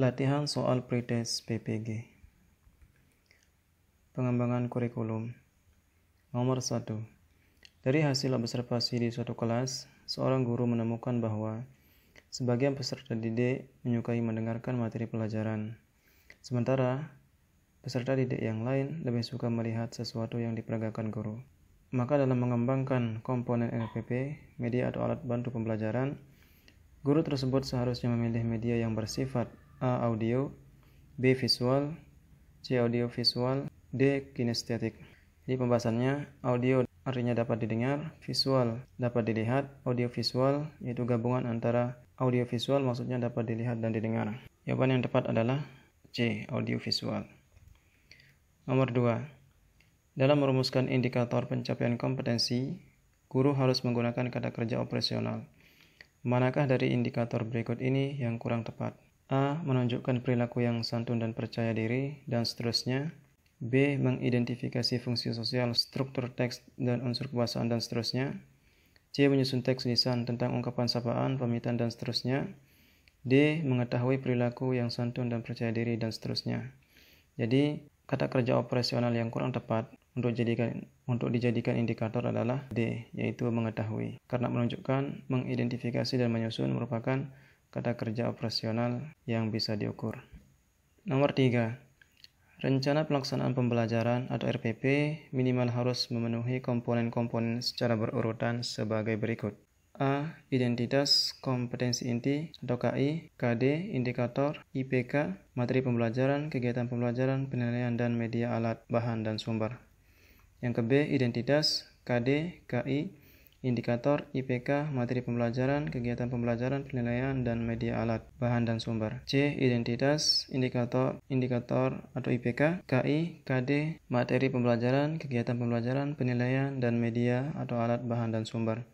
Latihan soal pretest PPG. Pengembangan kurikulum. Nomor 1. Dari hasil observasi di suatu kelas, seorang guru menemukan bahwa sebagian peserta didik menyukai mendengarkan materi pelajaran, sementara peserta didik yang lain lebih suka melihat sesuatu yang diperagakan guru. Maka dalam mengembangkan komponen LPP media atau alat bantu pembelajaran, guru tersebut seharusnya memilih media yang bersifat A. Audio B. Visual C. Audio Visual D. Kinestetik Jadi pembahasannya audio artinya dapat didengar, visual dapat dilihat, audio visual yaitu gabungan antara audio visual maksudnya dapat dilihat dan didengar. Jawaban yang tepat adalah C. Audio visual. Nomor 2. Dalam merumuskan indikator pencapaian kompetensi, guru harus menggunakan kata kerja operasional. Manakah dari indikator berikut ini yang kurang tepat? A. Menunjukkan perilaku yang santun dan percaya diri, dan seterusnya. B. Mengidentifikasi fungsi sosial, struktur teks, dan unsur kekuasaan, dan seterusnya. C. Menyusun teks lisan tentang ungkapan sapaan, pamitan, dan seterusnya. D. Mengetahui perilaku yang santun dan percaya diri, dan seterusnya. Jadi, kata kerja operasional yang kurang tepat untuk jadikan untuk dijadikan indikator adalah D, yaitu mengetahui. Karena menunjukkan, mengidentifikasi, dan menyusun merupakan kata kerja operasional yang bisa diukur. Nomor 3. Rencana pelaksanaan pembelajaran atau RPP minimal harus memenuhi komponen-komponen secara berurutan sebagai berikut. A. Identitas kompetensi inti atau KI, KD, indikator, IPK, materi pembelajaran, kegiatan pembelajaran, penilaian, dan media alat, bahan, dan sumber. Yang ke B. Identitas, KD, KI, indikator, IPK, materi pembelajaran, kegiatan pembelajaran, penilaian, dan media alat, bahan dan sumber. C. Identitas, indikator, indikator atau IPK, KI, KD, materi pembelajaran, kegiatan pembelajaran, penilaian, dan media atau alat, bahan dan sumber.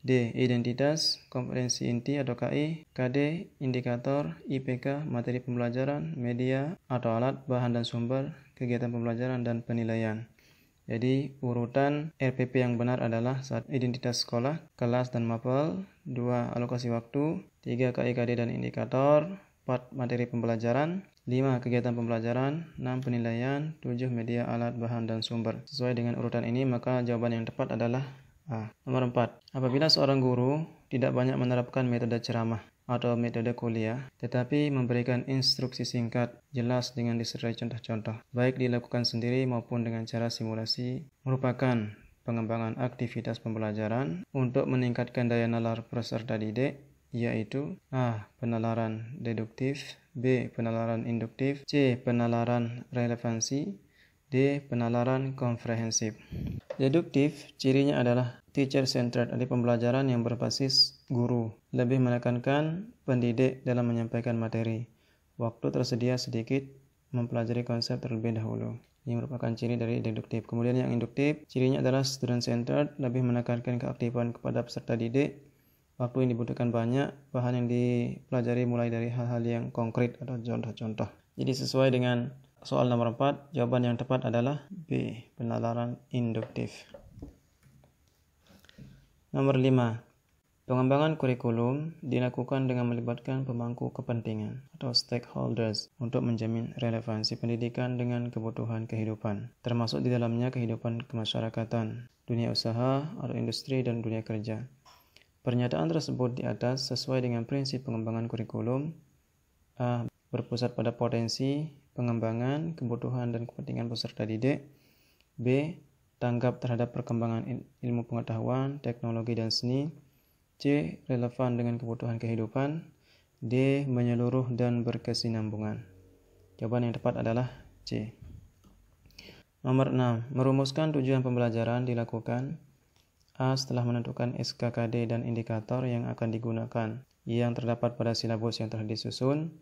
D. Identitas, kompetensi inti atau KI, KD, indikator, IPK, materi pembelajaran, media atau alat, bahan dan sumber, kegiatan pembelajaran, dan penilaian. Jadi urutan RPP yang benar adalah saat identitas sekolah, kelas dan mapel, 2 alokasi waktu, 3 KIKD dan indikator, 4 materi pembelajaran, 5 kegiatan pembelajaran, 6 penilaian, 7 media alat bahan dan sumber. Sesuai dengan urutan ini maka jawaban yang tepat adalah A. Nomor 4. Apabila seorang guru tidak banyak menerapkan metode ceramah atau metode kuliah, tetapi memberikan instruksi singkat, jelas dengan disertai contoh-contoh, baik dilakukan sendiri maupun dengan cara simulasi, merupakan pengembangan aktivitas pembelajaran untuk meningkatkan daya nalar peserta didik, yaitu A. Penalaran deduktif, B. Penalaran induktif, C. Penalaran relevansi, D. Penalaran komprehensif. Deduktif, cirinya adalah teacher centered atau pembelajaran yang berbasis guru, lebih menekankan pendidik dalam menyampaikan materi. Waktu tersedia sedikit mempelajari konsep terlebih dahulu. Ini merupakan ciri dari deduktif. Kemudian yang induktif, cirinya adalah student centered, lebih menekankan keaktifan kepada peserta didik. Waktu yang dibutuhkan banyak, bahan yang dipelajari mulai dari hal-hal yang konkret atau contoh-contoh. Jadi sesuai dengan soal nomor 4, jawaban yang tepat adalah B, penalaran induktif. Nomor 5. Pengembangan kurikulum dilakukan dengan melibatkan pemangku kepentingan atau stakeholders untuk menjamin relevansi pendidikan dengan kebutuhan kehidupan, termasuk di dalamnya kehidupan kemasyarakatan, dunia usaha atau industri, dan dunia kerja. Pernyataan tersebut di atas sesuai dengan prinsip pengembangan kurikulum A. Berpusat pada potensi, pengembangan, kebutuhan, dan kepentingan peserta didik B tanggap terhadap perkembangan ilmu pengetahuan, teknologi, dan seni. C. Relevan dengan kebutuhan kehidupan. D. Menyeluruh dan berkesinambungan. Jawaban yang tepat adalah C. Nomor 6. Merumuskan tujuan pembelajaran dilakukan A. Setelah menentukan SKKD dan indikator yang akan digunakan yang terdapat pada silabus yang telah disusun.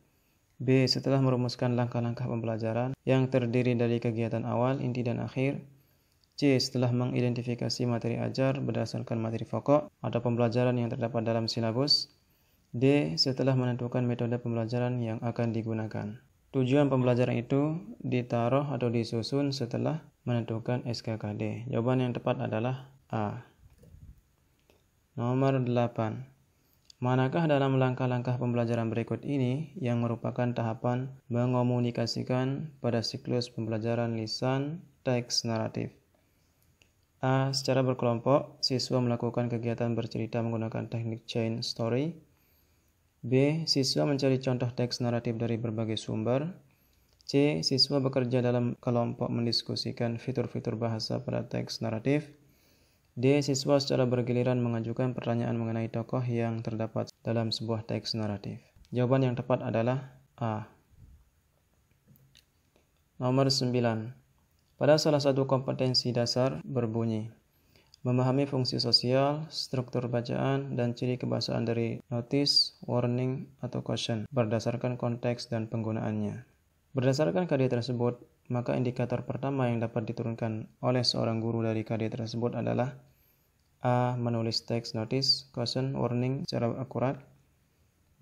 B. Setelah merumuskan langkah-langkah pembelajaran yang terdiri dari kegiatan awal, inti, dan akhir, C. Setelah mengidentifikasi materi ajar berdasarkan materi pokok atau pembelajaran yang terdapat dalam silabus. D. Setelah menentukan metode pembelajaran yang akan digunakan. Tujuan pembelajaran itu ditaruh atau disusun setelah menentukan SKKD. Jawaban yang tepat adalah A. Nomor 8. Manakah dalam langkah-langkah pembelajaran berikut ini yang merupakan tahapan mengomunikasikan pada siklus pembelajaran lisan teks naratif? A. Secara berkelompok, siswa melakukan kegiatan bercerita menggunakan teknik chain story. B. Siswa mencari contoh teks naratif dari berbagai sumber. C. Siswa bekerja dalam kelompok mendiskusikan fitur-fitur bahasa pada teks naratif. D. Siswa secara bergiliran mengajukan pertanyaan mengenai tokoh yang terdapat dalam sebuah teks naratif. Jawaban yang tepat adalah A. Nomor 9. Pada salah satu kompetensi dasar berbunyi memahami fungsi sosial, struktur bacaan, dan ciri kebahasaan dari notice, warning, atau caution berdasarkan konteks dan penggunaannya. Berdasarkan KD tersebut, maka indikator pertama yang dapat diturunkan oleh seorang guru dari KD tersebut adalah A. Menulis teks notice, caution, warning secara akurat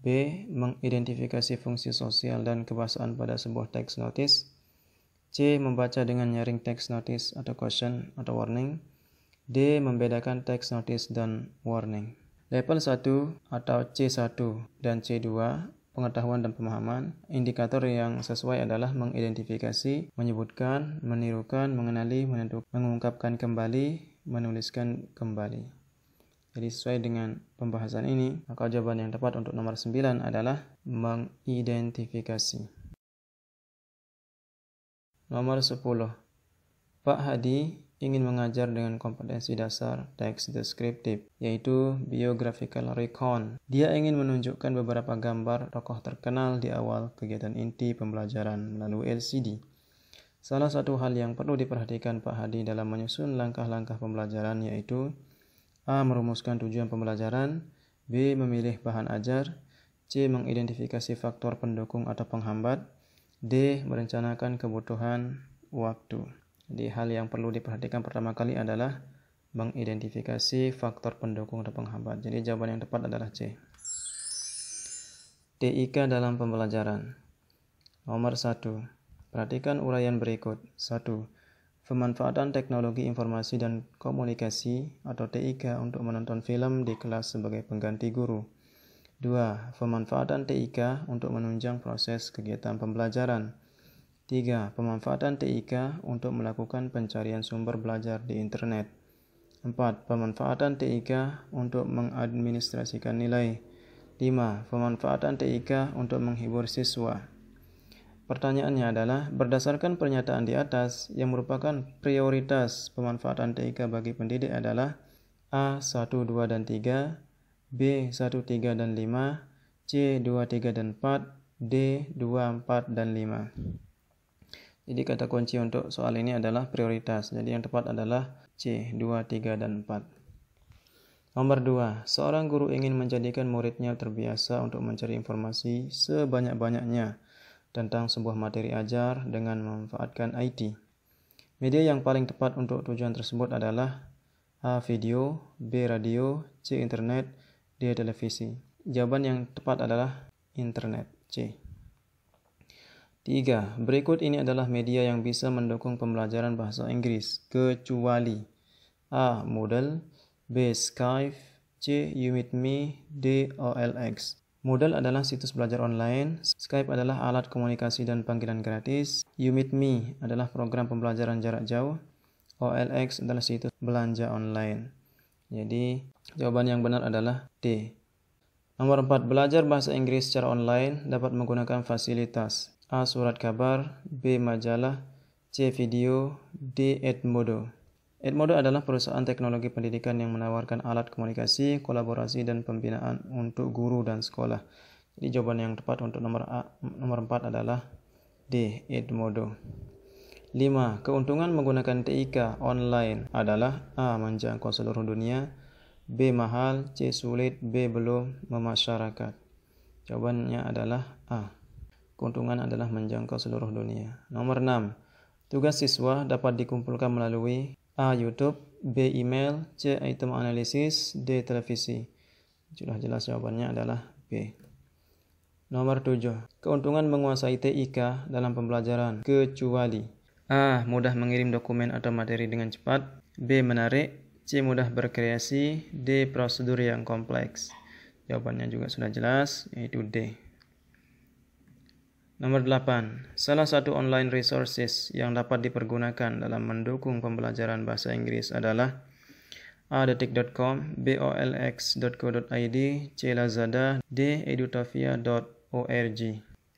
B. Mengidentifikasi fungsi sosial dan kebahasaan pada sebuah teks notice C. Membaca dengan nyaring teks notice atau question atau warning. D. Membedakan teks notice dan warning. Level 1 atau C1 dan C2 pengetahuan dan pemahaman. Indikator yang sesuai adalah mengidentifikasi, menyebutkan, menirukan, mengenali, menentukan, mengungkapkan kembali, menuliskan kembali. Jadi sesuai dengan pembahasan ini, maka jawaban yang tepat untuk nomor 9 adalah mengidentifikasi. Nomor 10. Pak Hadi ingin mengajar dengan kompetensi dasar teks deskriptif, yaitu biographical recon. Dia ingin menunjukkan beberapa gambar tokoh terkenal di awal kegiatan inti pembelajaran melalui LCD. Salah satu hal yang perlu diperhatikan Pak Hadi dalam menyusun langkah-langkah pembelajaran yaitu A. Merumuskan tujuan pembelajaran B. Memilih bahan ajar C. Mengidentifikasi faktor pendukung atau penghambat D. Merencanakan kebutuhan waktu. Di hal yang perlu diperhatikan pertama kali adalah mengidentifikasi faktor pendukung atau penghambat. Jadi jawaban yang tepat adalah C. TIK dalam pembelajaran. Nomor 1. Perhatikan uraian berikut. 1. Pemanfaatan teknologi informasi dan komunikasi atau TIK untuk menonton film di kelas sebagai pengganti guru. 2. Pemanfaatan TIK untuk menunjang proses kegiatan pembelajaran. 3. Pemanfaatan TIK untuk melakukan pencarian sumber belajar di internet. 4. Pemanfaatan TIK untuk mengadministrasikan nilai. 5. Pemanfaatan TIK untuk menghibur siswa. Pertanyaannya adalah, berdasarkan pernyataan di atas, yang merupakan prioritas pemanfaatan TIK bagi pendidik adalah A, 1, 2, dan 3, B 1 3 dan 5, C 2 3 dan 4, D 2 4 dan 5. Jadi kata kunci untuk soal ini adalah prioritas. Jadi yang tepat adalah C 2 3 dan 4. Nomor 2. Seorang guru ingin menjadikan muridnya terbiasa untuk mencari informasi sebanyak-banyaknya tentang sebuah materi ajar dengan memanfaatkan IT. Media yang paling tepat untuk tujuan tersebut adalah A. Video B. Radio C. Internet dia televisi? Jawaban yang tepat adalah internet. C. 3. Berikut ini adalah media yang bisa mendukung pembelajaran bahasa Inggris kecuali A. Moodle B. Skype C. You Meet Me, D. OLX Moodle adalah situs belajar online, Skype adalah alat komunikasi dan panggilan gratis, You Meet Me adalah program pembelajaran jarak jauh, OLX adalah situs belanja online. Jadi, jawaban yang benar adalah D. Nomor 4, belajar bahasa Inggris secara online dapat menggunakan fasilitas A. Surat kabar B. Majalah C. Video D. Edmodo Edmodo adalah perusahaan teknologi pendidikan yang menawarkan alat komunikasi, kolaborasi, dan pembinaan untuk guru dan sekolah. Jadi jawaban yang tepat untuk nomor A, nomor 4 adalah D. Edmodo. 5. Keuntungan menggunakan TIK online adalah A. Menjangkau seluruh dunia B. Mahal C. Sulit B. Belum memasyarakat Jawabannya adalah A. Keuntungan adalah menjangkau seluruh dunia Nomor 6. Tugas siswa dapat dikumpulkan melalui A. YouTube B. Email C. Item analisis D. Televisi Sudah jelas jawabannya adalah B. Nomor 7. Keuntungan menguasai TIK dalam pembelajaran kecuali A. Mudah mengirim dokumen atau materi dengan cepat. B. Menarik. C. Mudah berkreasi. D. Prosedur yang kompleks. Jawabannya juga sudah jelas, yaitu D. Nomor 8. Salah satu online resources yang dapat dipergunakan dalam mendukung pembelajaran bahasa Inggris adalah A. Detik.com, B. OLX.co.id, C. Lazada, D. Edutavia.org.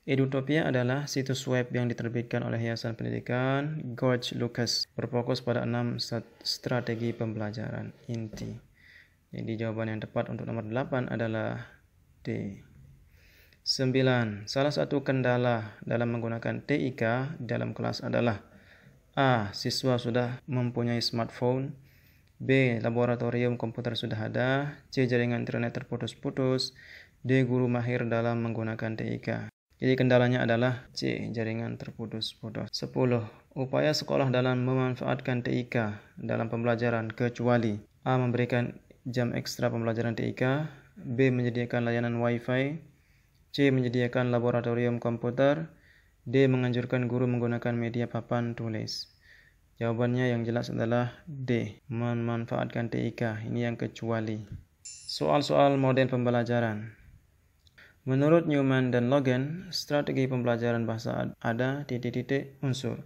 Edutopia adalah situs web yang diterbitkan oleh Yayasan Pendidikan George Lucas, berfokus pada enam strategi pembelajaran inti. Jadi jawaban yang tepat untuk nomor 8 adalah D. 9. Salah satu kendala dalam menggunakan TIK dalam kelas adalah A. Siswa sudah mempunyai smartphone B. Laboratorium komputer sudah ada C. Jaringan internet terputus-putus D. Guru mahir dalam menggunakan TIK jadi kendalanya adalah C. Jaringan terputus-putus. 10. Upaya sekolah dalam memanfaatkan TIK dalam pembelajaran kecuali A. Memberikan jam ekstra pembelajaran TIK B. Menyediakan layanan Wi-Fi C. Menyediakan laboratorium komputer D. Menganjurkan guru menggunakan media papan tulis Jawabannya yang jelas adalah D. Memanfaatkan TIK. Ini yang kecuali. Soal-soal model pembelajaran. Menurut Newman dan Logan, strategi pembelajaran bahasa ada titik-titik unsur.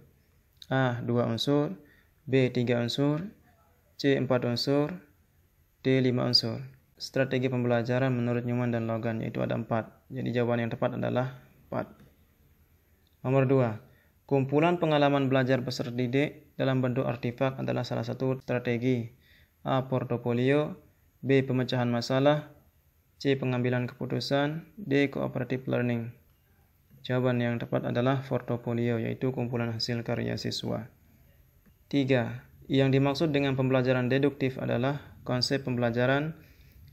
A. 2 unsur B. 3 unsur C. 4 unsur D. 5 unsur Strategi pembelajaran menurut Newman dan Logan yaitu ada empat. Jadi jawaban yang tepat adalah empat. Nomor dua, Kumpulan pengalaman belajar peserta didik dalam bentuk artifak adalah salah satu strategi. A. Portofolio B. Pemecahan masalah C. Pengambilan keputusan. D. Cooperative Learning. Jawaban yang tepat adalah portofolio, yaitu kumpulan hasil karya siswa. 3. Yang dimaksud dengan pembelajaran deduktif adalah konsep pembelajaran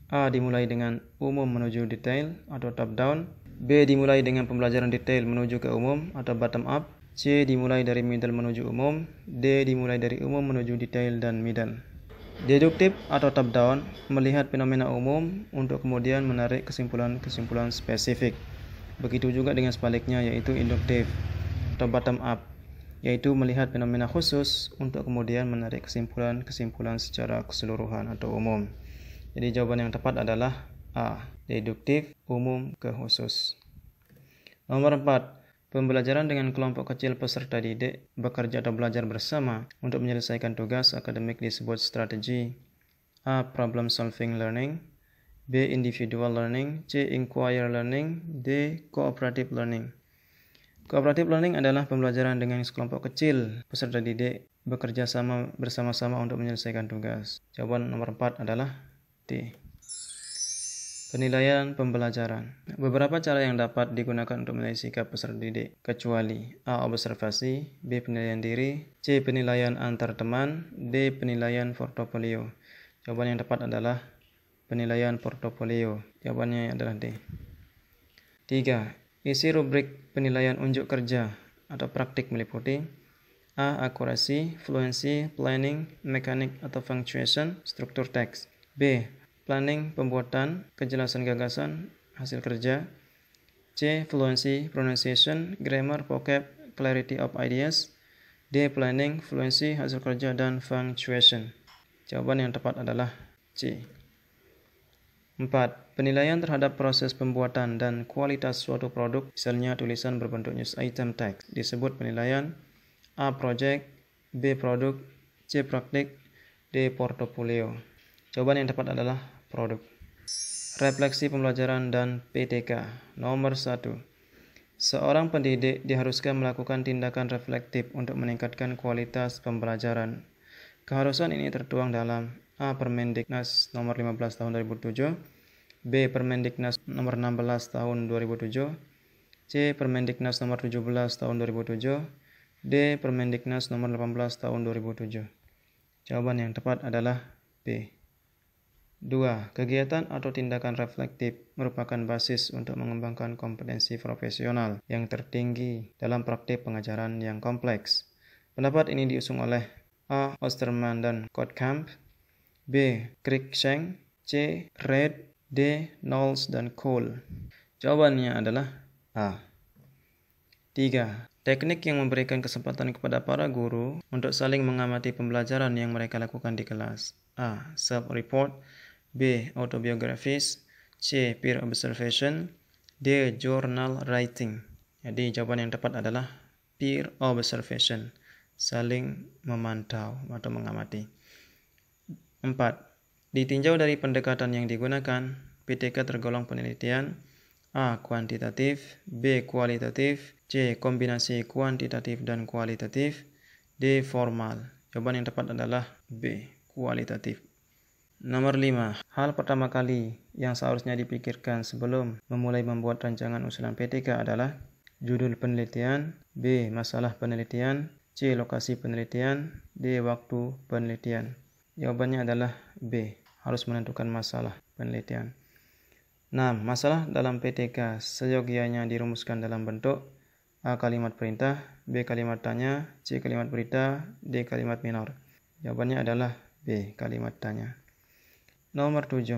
A. Dimulai dengan umum menuju detail atau top-down. B. Dimulai dengan pembelajaran detail menuju ke umum atau bottom-up. C. Dimulai dari middle menuju umum. D. Dimulai dari umum menuju detail dan middle. Deduktif atau top down melihat fenomena umum untuk kemudian menarik kesimpulan-kesimpulan spesifik. Begitu juga dengan sebaliknya yaitu induktif atau bottom up yaitu melihat fenomena khusus untuk kemudian menarik kesimpulan-kesimpulan secara keseluruhan atau umum. Jadi jawaban yang tepat adalah A. Deduktif umum ke khusus. Nomor 4. Pembelajaran dengan kelompok kecil peserta didik bekerja atau belajar bersama untuk menyelesaikan tugas akademik disebut strategi. A. Problem solving learning B. Individual learning C. Inquire learning D. Cooperative learning Cooperative learning adalah pembelajaran dengan sekelompok kecil peserta didik bekerja sama bersama-sama untuk menyelesaikan tugas. Jawaban nomor 4 adalah D. Penilaian pembelajaran Beberapa cara yang dapat digunakan untuk menilai sikap peserta didik, kecuali A. Observasi B. Penilaian diri C. Penilaian antar teman D. Penilaian portofolio Jawaban yang tepat adalah penilaian portofolio Jawabannya adalah D 3. Isi rubrik penilaian unjuk kerja atau praktik meliputi A. Akurasi, fluensi, planning, mekanik atau punctuation, struktur teks B planning pembuatan, kejelasan gagasan, hasil kerja. C. Fluency, pronunciation, grammar, vocab, clarity of ideas. D. Planning, fluency, hasil kerja, dan punctuation. Jawaban yang tepat adalah C. 4. Penilaian terhadap proses pembuatan dan kualitas suatu produk, misalnya tulisan berbentuk news item text, disebut penilaian A. Project, B. Produk, C. Praktik, D. Portofolio. Jawaban yang tepat adalah produk. Refleksi pembelajaran dan PTK. Nomor 1 Seorang pendidik diharuskan melakukan tindakan reflektif untuk meningkatkan kualitas pembelajaran. Keharusan ini tertuang dalam A. Permendiknas nomor 15 tahun 2007, B. Permendiknas nomor 16 tahun 2007, C. Permendiknas nomor 17 tahun 2007, D. Permendiknas nomor 18 tahun 2007. Jawaban yang tepat adalah B. 2. Kegiatan atau tindakan reflektif merupakan basis untuk mengembangkan kompetensi profesional yang tertinggi dalam praktik pengajaran yang kompleks. Pendapat ini diusung oleh A. Osterman dan Kotkamp, B. Cruikshank, C. Red, D. Knowles dan Cole. Jawabannya adalah A. 3. Teknik yang memberikan kesempatan kepada para guru untuk saling mengamati pembelajaran yang mereka lakukan di kelas. A. Self-report B. Autobiografis C. Peer observation D. Journal writing Jadi jawaban yang tepat adalah peer observation Saling memantau atau mengamati 4. Ditinjau dari pendekatan yang digunakan PTK tergolong penelitian A. Kuantitatif B. Kualitatif C. Kombinasi kuantitatif dan kualitatif D. Formal Jawaban yang tepat adalah B. Kualitatif Nomor 5. Hal pertama kali yang seharusnya dipikirkan sebelum memulai membuat rancangan usulan PTK adalah judul penelitian, B. Masalah penelitian, C. Lokasi penelitian, D. Waktu penelitian. Jawabannya adalah B. Harus menentukan masalah penelitian. 6. Masalah dalam PTK seyogianya dirumuskan dalam bentuk A. Kalimat perintah, B. Kalimat tanya, C. Kalimat berita, D. Kalimat minor. Jawabannya adalah B. Kalimat tanya. Nomor 7.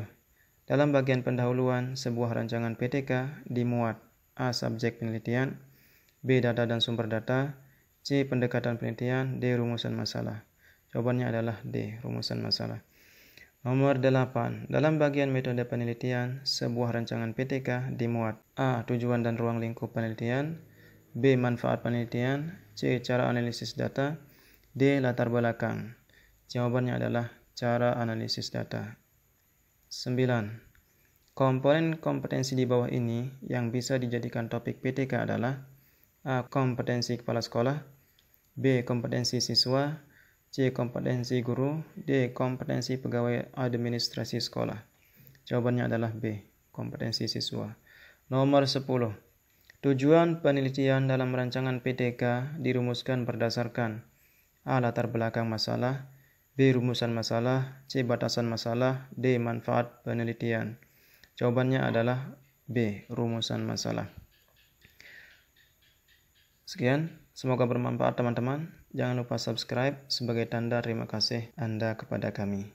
Dalam bagian pendahuluan, sebuah rancangan PTK dimuat A. Subjek penelitian B. Data dan sumber data C. Pendekatan penelitian D. Rumusan masalah Jawabannya adalah D. Rumusan masalah Nomor 8. Dalam bagian metode penelitian, sebuah rancangan PTK dimuat A. Tujuan dan ruang lingkup penelitian B. Manfaat penelitian C. Cara analisis data D. Latar belakang Jawabannya adalah cara analisis data 9. Komponen kompetensi di bawah ini yang bisa dijadikan topik PTK adalah A. Kompetensi kepala sekolah B. Kompetensi siswa C. Kompetensi guru D. Kompetensi pegawai administrasi sekolah Jawabannya adalah B. Kompetensi siswa Nomor 10 Tujuan penelitian dalam rancangan PTK dirumuskan berdasarkan A. Latar belakang masalah B. Rumusan masalah C. Batasan masalah D. Manfaat penelitian Jawabannya adalah B. Rumusan masalah Sekian, semoga bermanfaat teman-teman. Jangan lupa subscribe sebagai tanda terima kasih Anda kepada kami.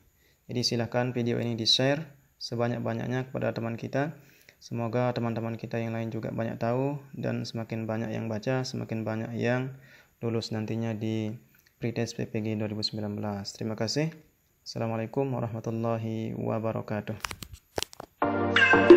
Jadi silahkan video ini di-share sebanyak-banyaknya kepada teman kita. Semoga teman-teman kita yang lain juga banyak tahu dan semakin banyak yang baca, semakin banyak yang lulus nantinya di Prides PPG 2019. Terima kasih. Assalamualaikum warahmatullahi wabarakatuh.